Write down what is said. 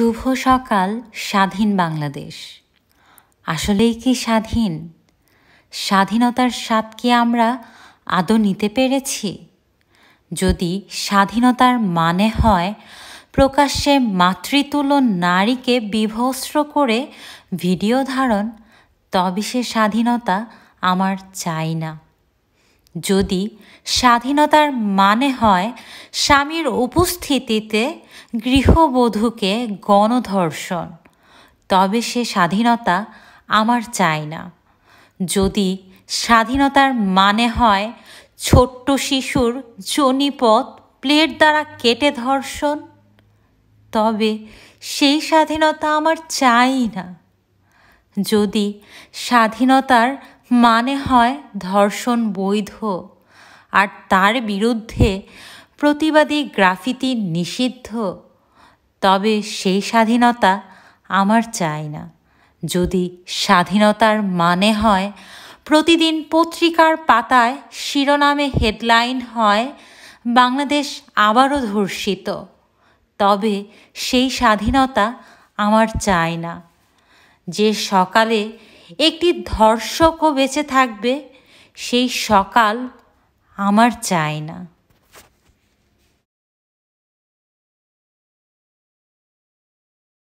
শুভ সকাল স্বাধীন বাংলাদেশ আসলেই কি স্বাধীন স্বাধীনতার স্বাদ কি আমরা আদৌ নিতে পেরেছি যদি স্বাধীনতার মানে হয় প্রকাশ্যে মাতৃতুল্য নারীকে বিভস্ত্র করে ভিডিও ধারণ তবে সে স্বাধীনতা আমার চাই না যদি স্বাধীনতার মানে হয় স্বামীর উপস্থিতিতে গৃহবধূকে গণধর্ষণ তবে সে স্বাধীনতা আমার চাই না যদি স্বাধীনতার মানে হয় ছোট্ট শিশুর জনিপথ প্লেট দ্বারা কেটে ধর্ষণ তবে সেই স্বাধীনতা আমার চাই না যদি স্বাধীনতার মানে হয় ধর্ষণ বৈধ আর তার বিরুদ্ধে প্রতিবাদী গ্রাফিতি নিষিদ্ধ তবে সেই স্বাধীনতা আমার চাই না যদি স্বাধীনতার মানে হয় প্রতিদিন পত্রিকার পাতায় শিরোনামে হেডলাইন হয় বাংলাদেশ আবারও ধর্ষিত তবে সেই স্বাধীনতা আমার চাই না যে সকালে একটি ধর্ষকও বেঁচে থাকবে সেই সকাল আমার চাই না